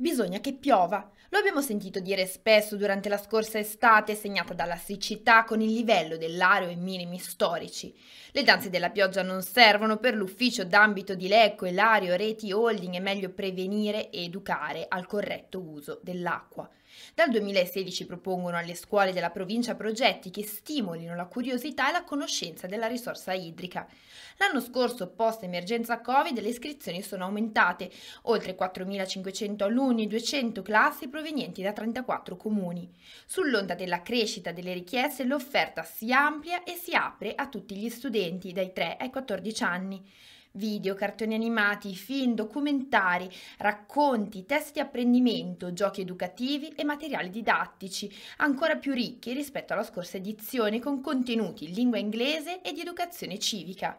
Bisogna che piova. Lo abbiamo sentito dire spesso durante la scorsa estate, segnata dalla siccità con il livello dell'aria e minimi storici. Le danze della pioggia non servono per l'ufficio d'ambito di Lecco e l'Ario Reti Holding, è meglio prevenire e educare al corretto uso dell'acqua. Dal 2016 propongono alle scuole della provincia progetti che stimolino la curiosità e la conoscenza della risorsa idrica. L'anno scorso, post emergenza Covid, le iscrizioni sono aumentate, oltre 4.500 alunni comuni 200 classi provenienti da 34 comuni. Sull'onda della crescita delle richieste l'offerta si amplia e si apre a tutti gli studenti dai 3 ai 14 anni. Video, cartoni animati, film, documentari, racconti, testi di apprendimento, giochi educativi e materiali didattici, ancora più ricchi rispetto alla scorsa edizione con contenuti in lingua inglese e di educazione civica.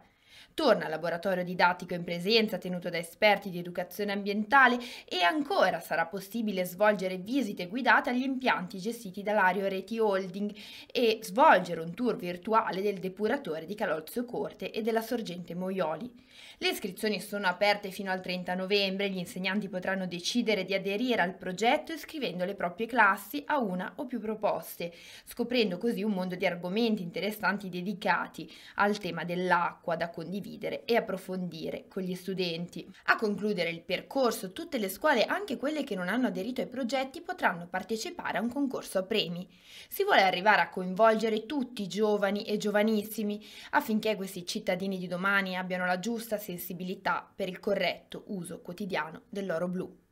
Torna al laboratorio didattico in presenza tenuto da esperti di educazione ambientale e ancora sarà possibile svolgere visite guidate agli impianti gestiti dall'Ario Reti Holding e svolgere un tour virtuale del depuratore di Calozzo Corte e della sorgente Moioli. Le iscrizioni sono aperte fino al 30 novembre, gli insegnanti potranno decidere di aderire al progetto iscrivendo le proprie classi a una o più proposte, scoprendo così un mondo di argomenti interessanti dedicati al tema dell'acqua da condividere condividere e approfondire con gli studenti. A concludere il percorso, tutte le scuole, anche quelle che non hanno aderito ai progetti, potranno partecipare a un concorso a premi. Si vuole arrivare a coinvolgere tutti i giovani e giovanissimi affinché questi cittadini di domani abbiano la giusta sensibilità per il corretto uso quotidiano dell'oro blu.